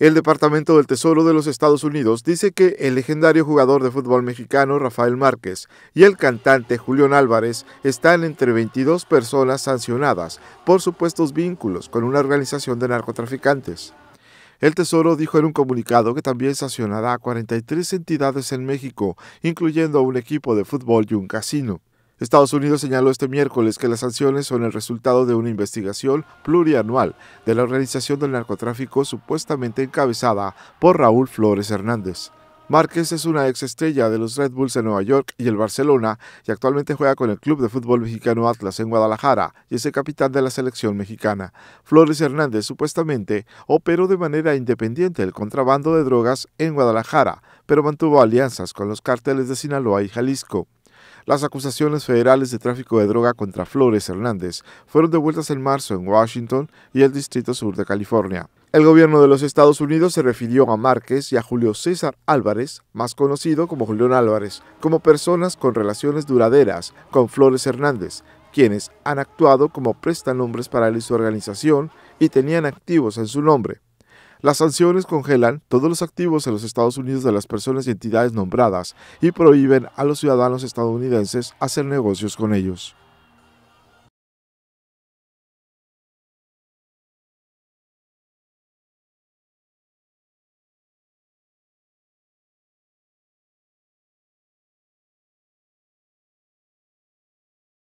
El Departamento del Tesoro de los Estados Unidos dice que el legendario jugador de fútbol mexicano Rafael Márquez y el cantante Julián Álvarez están entre 22 personas sancionadas por supuestos vínculos con una organización de narcotraficantes. El Tesoro dijo en un comunicado que también sancionará a 43 entidades en México, incluyendo a un equipo de fútbol y un casino. Estados Unidos señaló este miércoles que las sanciones son el resultado de una investigación plurianual de la organización del narcotráfico supuestamente encabezada por Raúl Flores Hernández. Márquez es una ex estrella de los Red Bulls de Nueva York y el Barcelona y actualmente juega con el club de fútbol mexicano Atlas en Guadalajara y es el capitán de la selección mexicana. Flores Hernández supuestamente operó de manera independiente el contrabando de drogas en Guadalajara, pero mantuvo alianzas con los cárteles de Sinaloa y Jalisco. Las acusaciones federales de tráfico de droga contra Flores Hernández fueron devueltas en marzo en Washington y el Distrito Sur de California. El gobierno de los Estados Unidos se refirió a Márquez y a Julio César Álvarez, más conocido como Julión Álvarez, como personas con relaciones duraderas con Flores Hernández, quienes han actuado como prestanombres para él y su organización y tenían activos en su nombre. Las sanciones congelan todos los activos en los Estados Unidos de las personas y entidades nombradas y prohíben a los ciudadanos estadounidenses hacer negocios con ellos.